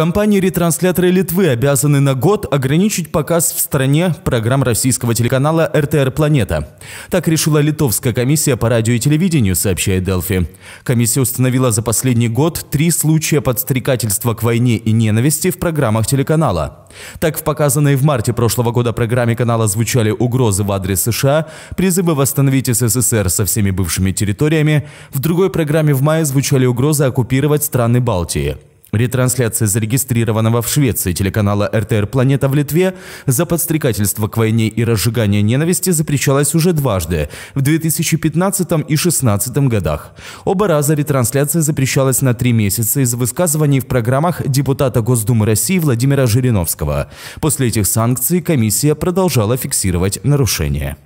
Компании-ретрансляторы Литвы обязаны на год ограничить показ в стране программ российского телеканала РТР «Планета». Так решила Литовская комиссия по радио и телевидению, сообщает Делфи. Комиссия установила за последний год три случая подстрекательства к войне и ненависти в программах телеканала. Так, в показанной в марте прошлого года программе канала звучали угрозы в адрес США, призывы восстановить СССР со всеми бывшими территориями, в другой программе в мае звучали угрозы оккупировать страны Балтии – Ретрансляция зарегистрированного в Швеции телеканала РТР «Планета» в Литве за подстрекательство к войне и разжигание ненависти запрещалась уже дважды – в 2015 и 2016 годах. Оба раза ретрансляция запрещалась на три месяца из высказываний в программах депутата Госдумы России Владимира Жириновского. После этих санкций комиссия продолжала фиксировать нарушения.